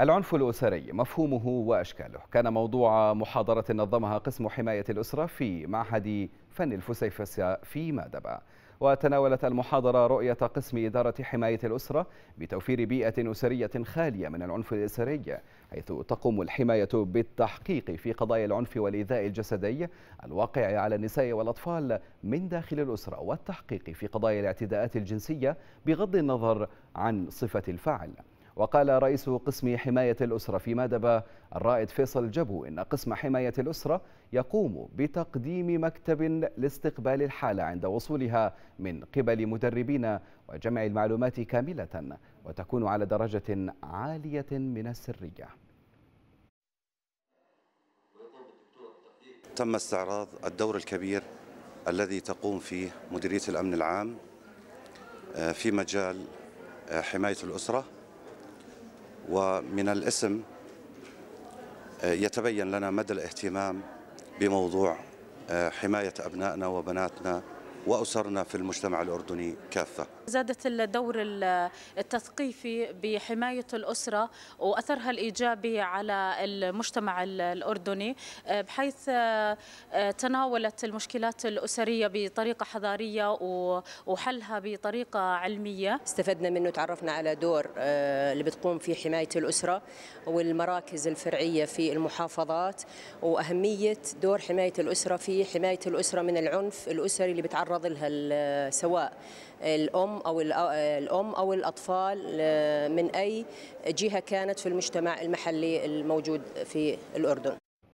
العنف الأسري مفهومه وأشكاله كان موضوع محاضرة نظمها قسم حماية الأسرة في معهد فن الفسيفساء في مادبا وتناولت المحاضرة رؤية قسم إدارة حماية الأسرة بتوفير بيئة أسرية خالية من العنف الأسري حيث تقوم الحماية بالتحقيق في قضايا العنف والإيذاء الجسدي الواقع على النساء والأطفال من داخل الأسرة والتحقيق في قضايا الاعتداءات الجنسية بغض النظر عن صفة الفاعل وقال رئيس قسم حماية الأسرة في مادبا الرائد فيصل جبو إن قسم حماية الأسرة يقوم بتقديم مكتب لاستقبال الحالة عند وصولها من قبل مدربين وجمع المعلومات كاملة وتكون على درجة عالية من السرية تم استعراض الدور الكبير الذي تقوم فيه مديرية الأمن العام آه، في مجال آه، حماية الأسرة ومن الاسم آه، يتبين لنا مدى الاهتمام بموضوع آه، حماية أبنائنا وبناتنا وأسرنا في المجتمع الأردني كافة زادت الدور التثقيفي بحماية الأسرة وأثرها الإيجابي على المجتمع الأردني آه، بحيث آه، آه، تناولت المشكلات الأسرية بطريقة حضارية وحلها بطريقة علمية استفدنا منه تعرفنا على دور اللي بتقوم فيه حماية الأسرة والمراكز الفرعية في المحافظات وأهمية دور حماية الأسرة في حماية الأسرة من العنف الأسري اللي بتعرض يتعرض لها سواء الام او الام او الاطفال آه، من اي جهه كانت في المجتمع المحلي الموجود في الاردن